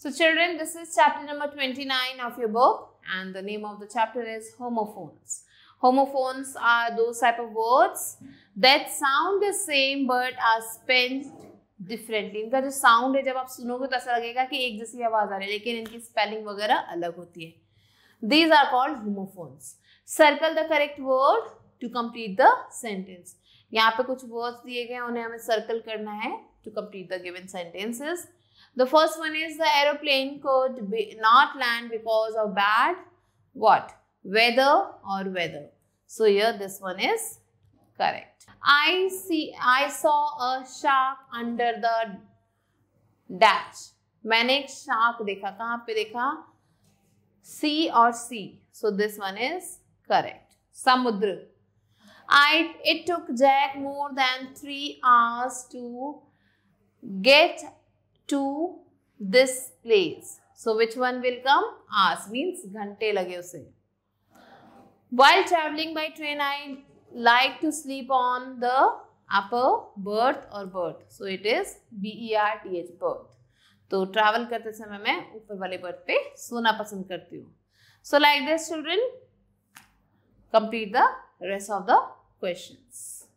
So children, this is chapter number 29 of your book and the name of the chapter is homophones. Homophones are those type of words that sound the same but are spelled differently. इनका जो sound है जब आप सुनोगे तो ऐसा लगेगा कि एक जैसी आवाज़ आ रही है लेकिन इनकी spelling वगैरह अलग होती है These are called homophones. Circle the correct word to complete the sentence. यहाँ पे कुछ words दिए गए हैं उन्हें हमें circle करना है to complete the given sentences. The first one is the aeroplane could be not land because of bad what? Weather or weather. So here this one is correct. I see I saw a shark under the dash. मैंने shark shark देखा कहाँ पे देखा or और so this one is correct samudra समुद्र It it took jack more than three hours to to this place. So which one will come? Hours means घंटे लगे उसे. While traveling by train, I like to sleep on the upper berth or berth. So it is B E R T H berth. तो travel करते समय मैं ऊपर वाले birth पे सोना पसंद करती हूँ so like this children complete the rest of the questions.